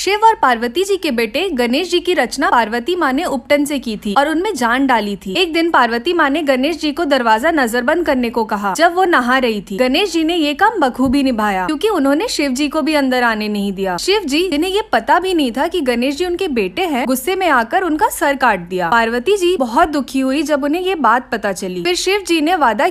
शिव और पार्वती जी के बेटे गणेश जी की रचना पार्वती माँ ने उपटन से की थी और उनमें जान डाली थी एक दिन पार्वती माँ ने गणेश जी को दरवाजा नजर बंद करने को कहा जब वो नहा रही थी गणेश जी ने ये काम बखूबी निभाया क्योंकि उन्होंने शिव जी को भी अंदर आने नहीं दिया शिव जी जिन्हें ये पता भी नहीं था की गणेश जी उनके बेटे है गुस्से में आकर उनका सर काट दिया पार्वती जी बहुत दुखी हुई जब उन्हें ये बात पता चली फिर शिव जी ने वादा